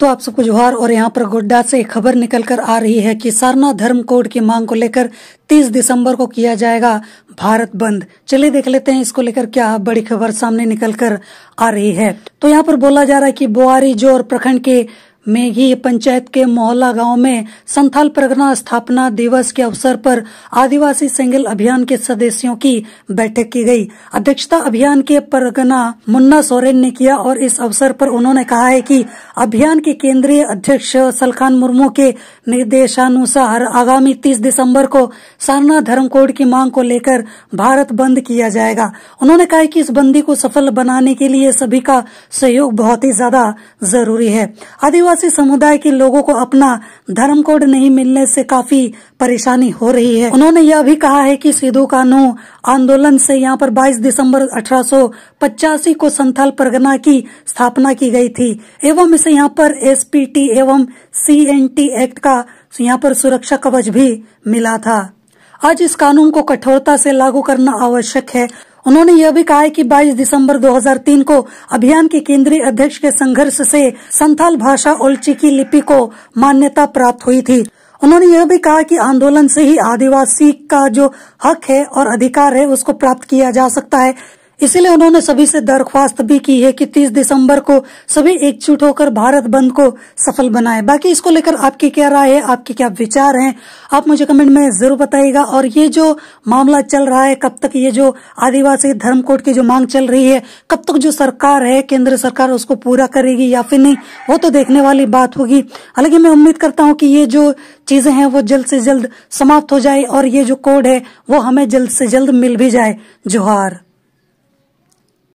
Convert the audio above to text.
तो आप सबको जोहार और यहाँ पर गोड्डा से खबर निकल कर आ रही है कि सरना धर्म कोड की मांग को लेकर 30 दिसंबर को किया जाएगा भारत बंद चलिए देख लेते हैं इसको लेकर क्या बड़ी खबर सामने निकल कर आ रही है तो यहाँ पर बोला जा रहा है कि बोआरी जोर प्रखंड के मेघी पंचायत के मोहल्ला गांव में संथाल परगना स्थापना दिवस के अवसर पर आदिवासी सिंगल अभियान के सदस्यों की बैठक की गई अध्यक्षता अभियान के परगना मुन्ना सोरेन ने किया और इस अवसर पर उन्होंने कहा है कि अभियान के केंद्रीय अध्यक्ष सलखान मुर्मू के निर्देशानुसार आगामी 30 दिसंबर को सारना धर्म कोड की मांग को लेकर भारत बंद किया जाएगा उन्होंने कहा कि इस बंदी को सफल बनाने के लिए सभी का सहयोग बहुत ही ज्यादा जरूरी है आदिवासी आदिवासी समुदाय के लोगों को अपना धर्म कोड नहीं मिलने से काफी परेशानी हो रही है उन्होंने यह भी कहा है कि सिद्धू कानू आंदोलन से यहाँ पर 22 दिसंबर अठारह को संथाल परगना की स्थापना की गई थी एवं इसे यहाँ पर एसपीटी एवं सीएनटी एक्ट का यहाँ पर सुरक्षा कवच भी मिला था आज इस कानून को कठोरता से लागू करना आवश्यक है उन्होंने यह भी कहा है कि 22 दिसंबर 2003 को अभियान के केंद्रीय अध्यक्ष के संघर्ष से संथाल भाषा ओल्ची की लिपि को मान्यता प्राप्त हुई थी उन्होंने यह भी कहा कि आंदोलन से ही आदिवासी का जो हक है और अधिकार है उसको प्राप्त किया जा सकता है इसीलिए उन्होंने सभी से दरख्वास्त भी की है कि 30 दिसंबर को सभी एकजुट होकर भारत बंद को सफल बनाए बाकी इसको लेकर आपकी क्या राय है आपके क्या विचार हैं आप मुझे कमेंट में जरूर बताइएगा और ये जो मामला चल रहा है कब तक ये जो आदिवासी धर्म कोड की जो मांग चल रही है कब तक जो सरकार है केंद्र सरकार उसको पूरा करेगी या फिर नहीं वो तो देखने वाली बात होगी हालांकि मैं उम्मीद करता हूँ की ये जो चीजें हैं वो जल्द से जल्द समाप्त हो जाए और ये जो कोड है वो हमें जल्द से जल्द मिल भी जाए जोहार